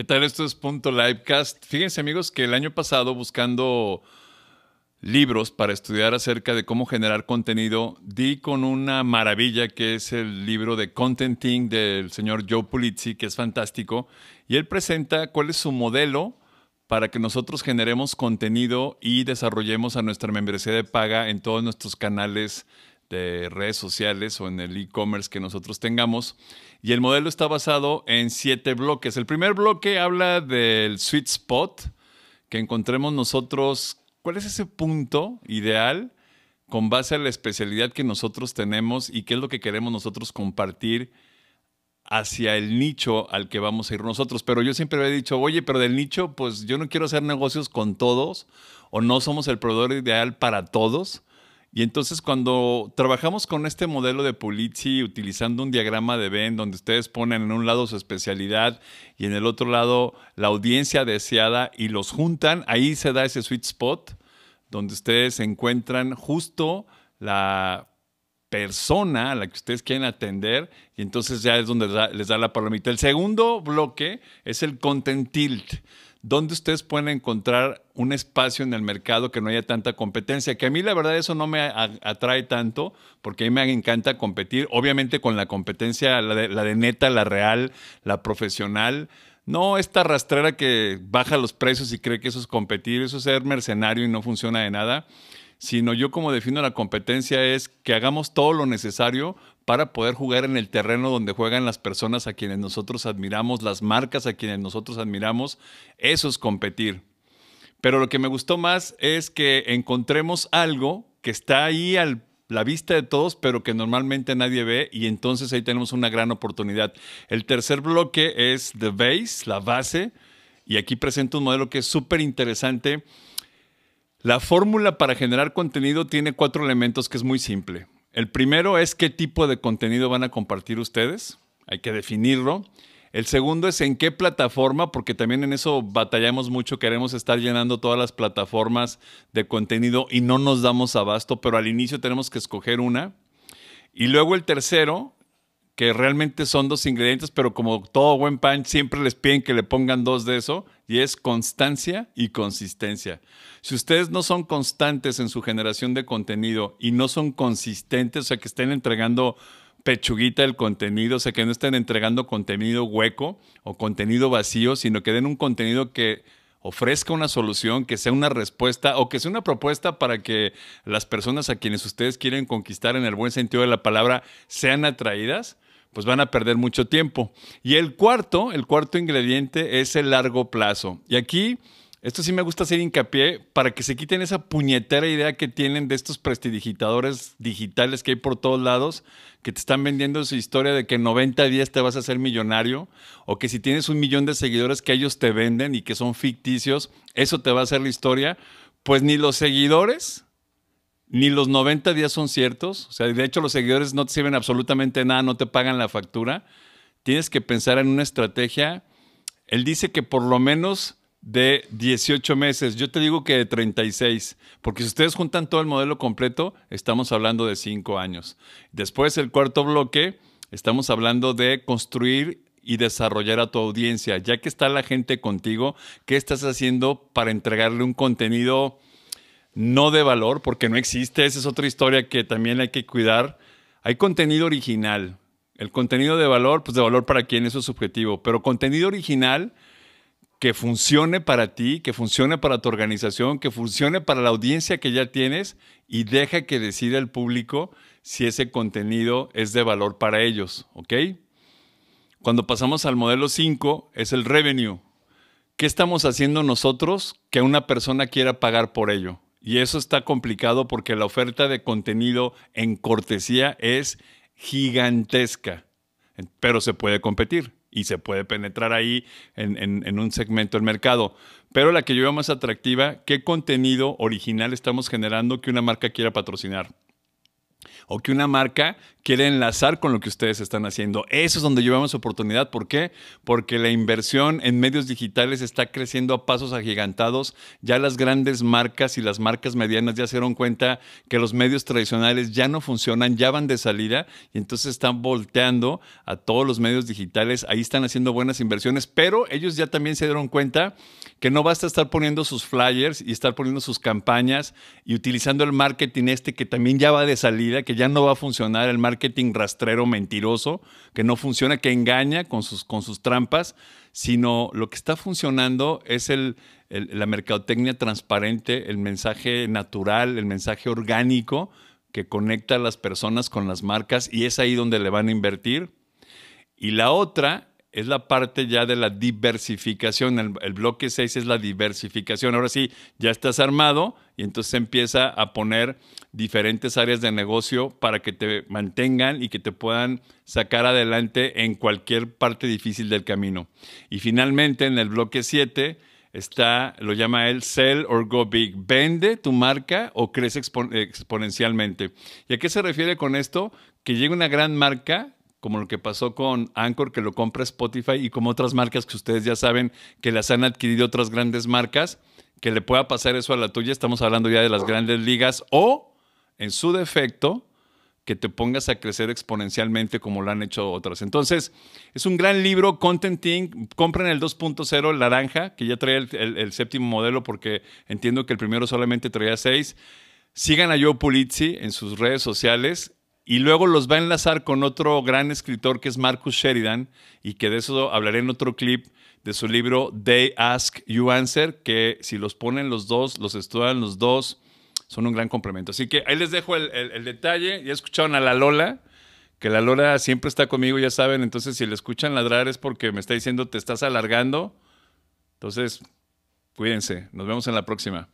¿Qué tal? Esto es Punto Livecast. Fíjense amigos que el año pasado buscando libros para estudiar acerca de cómo generar contenido, di con una maravilla que es el libro de Contenting del señor Joe Pulizzi, que es fantástico, y él presenta cuál es su modelo para que nosotros generemos contenido y desarrollemos a nuestra membresía de paga en todos nuestros canales de redes sociales o en el e-commerce que nosotros tengamos. Y el modelo está basado en siete bloques. El primer bloque habla del sweet spot, que encontremos nosotros cuál es ese punto ideal con base a la especialidad que nosotros tenemos y qué es lo que queremos nosotros compartir hacia el nicho al que vamos a ir nosotros. Pero yo siempre he dicho, oye, pero del nicho, pues yo no quiero hacer negocios con todos o no somos el proveedor ideal para todos. Y entonces cuando trabajamos con este modelo de Pulitzi utilizando un diagrama de Venn donde ustedes ponen en un lado su especialidad y en el otro lado la audiencia deseada y los juntan, ahí se da ese sweet spot donde ustedes encuentran justo la persona a la que ustedes quieren atender y entonces ya es donde les da, les da la palomita. El segundo bloque es el content tilt ¿dónde ustedes pueden encontrar un espacio en el mercado que no haya tanta competencia? Que a mí la verdad eso no me atrae tanto, porque a mí me encanta competir, obviamente con la competencia, la de, la neta, la real, la profesional. No esta rastrera que baja los precios y cree que eso es competir, eso es ser mercenario y no funciona de nada, sino yo como defino la competencia es que hagamos todo lo necesario para poder jugar en el terreno donde juegan las personas a quienes nosotros admiramos, las marcas a quienes nosotros admiramos. Eso es competir. Pero lo que me gustó más es que encontremos algo que está ahí a la vista de todos, pero que normalmente nadie ve, y entonces ahí tenemos una gran oportunidad. El tercer bloque es The Base, la base, y aquí presento un modelo que es súper interesante. La fórmula para generar contenido tiene cuatro elementos que es muy simple. El primero es qué tipo de contenido van a compartir ustedes, hay que definirlo. El segundo es en qué plataforma, porque también en eso batallamos mucho, queremos estar llenando todas las plataformas de contenido y no nos damos abasto, pero al inicio tenemos que escoger una. Y luego el tercero que realmente son dos ingredientes, pero como todo buen pan, siempre les piden que le pongan dos de eso, y es constancia y consistencia. Si ustedes no son constantes en su generación de contenido y no son consistentes, o sea, que estén entregando pechuguita el contenido, o sea, que no estén entregando contenido hueco o contenido vacío, sino que den un contenido que ofrezca una solución, que sea una respuesta o que sea una propuesta para que las personas a quienes ustedes quieren conquistar en el buen sentido de la palabra sean atraídas, pues van a perder mucho tiempo. Y el cuarto, el cuarto ingrediente es el largo plazo. Y aquí, esto sí me gusta hacer hincapié para que se quiten esa puñetera idea que tienen de estos prestidigitadores digitales que hay por todos lados, que te están vendiendo su historia de que en 90 días te vas a ser millonario, o que si tienes un millón de seguidores que ellos te venden y que son ficticios, eso te va a hacer la historia. Pues ni los seguidores ni los 90 días son ciertos. O sea, de hecho los seguidores no te sirven absolutamente nada, no te pagan la factura. Tienes que pensar en una estrategia. Él dice que por lo menos de 18 meses. Yo te digo que de 36, porque si ustedes juntan todo el modelo completo, estamos hablando de 5 años. Después, el cuarto bloque, estamos hablando de construir y desarrollar a tu audiencia. Ya que está la gente contigo, ¿qué estás haciendo para entregarle un contenido? no de valor, porque no existe, esa es otra historia que también hay que cuidar. Hay contenido original. El contenido de valor, pues de valor para quien eso es subjetivo, pero contenido original que funcione para ti, que funcione para tu organización, que funcione para la audiencia que ya tienes y deja que decida el público si ese contenido es de valor para ellos, ¿ok? Cuando pasamos al modelo 5 es el revenue. ¿Qué estamos haciendo nosotros que una persona quiera pagar por ello? Y eso está complicado porque la oferta de contenido en cortesía es gigantesca, pero se puede competir y se puede penetrar ahí en, un segmento del mercado. Pero la que yo veo más atractiva, ¿qué contenido original estamos generando que una marca quiera patrocinar? O que una marca quiere enlazar con lo que ustedes están haciendo. Eso es donde llevamos oportunidad. ¿Por qué? Porque la inversión en medios digitales está creciendo a pasos agigantados. Ya las grandes marcas y las marcas medianas ya se dieron cuenta que los medios tradicionales ya no funcionan, ya van de salida y entonces están volteando a todos los medios digitales. Ahí están haciendo buenas inversiones, pero ellos ya también se dieron cuenta que no basta estar poniendo sus flyers y estar poniendo sus campañas y utilizando el marketing este que también ya va de salida, que ya no va a funcionar el marketing marketing rastrero mentiroso que no funciona, que engaña con sus, con sus trampas, sino lo que está funcionando es el, la mercadotecnia transparente, el mensaje natural, el mensaje orgánico que conecta a las personas con las marcas y es ahí donde le van a invertir. Y la otra es la parte ya de la diversificación. El, bloque 6 es la diversificación. Ahora sí, ya estás armado y entonces empieza a poner diferentes áreas de negocio para que te mantengan y que te puedan sacar adelante en cualquier parte difícil del camino. Y finalmente, en el bloque 7 está, lo llama él, sell or go big. Vende tu marca o crece exponencialmente. ¿Y a qué se refiere con esto? Que llega una gran marca como lo que pasó con Anchor, que lo compra Spotify, y como otras marcas que ustedes ya saben que las han adquirido otras grandes marcas, que le pueda pasar eso a la tuya. Estamos hablando ya de las grandes ligas, o en su defecto, que te pongas a crecer exponencialmente como lo han hecho otras. Entonces, es un gran libro, Contenting. Compren el 2.0, naranja, que ya trae el, séptimo modelo, porque entiendo que el primero solamente traía seis. Sigan a Joe Pulizzi en sus redes sociales y luego los va a enlazar con otro gran escritor que es Marcus Sheridan, y que de eso hablaré en otro clip de su libro They Ask You Answer, que si los ponen los dos, los estudian los dos, son un gran complemento. Así que ahí les dejo el, detalle. Ya escucharon a la Lola, que la Lola siempre está conmigo, ya saben. Entonces, si le escuchan ladrar es porque me está diciendo te estás alargando. Entonces, cuídense. Nos vemos en la próxima.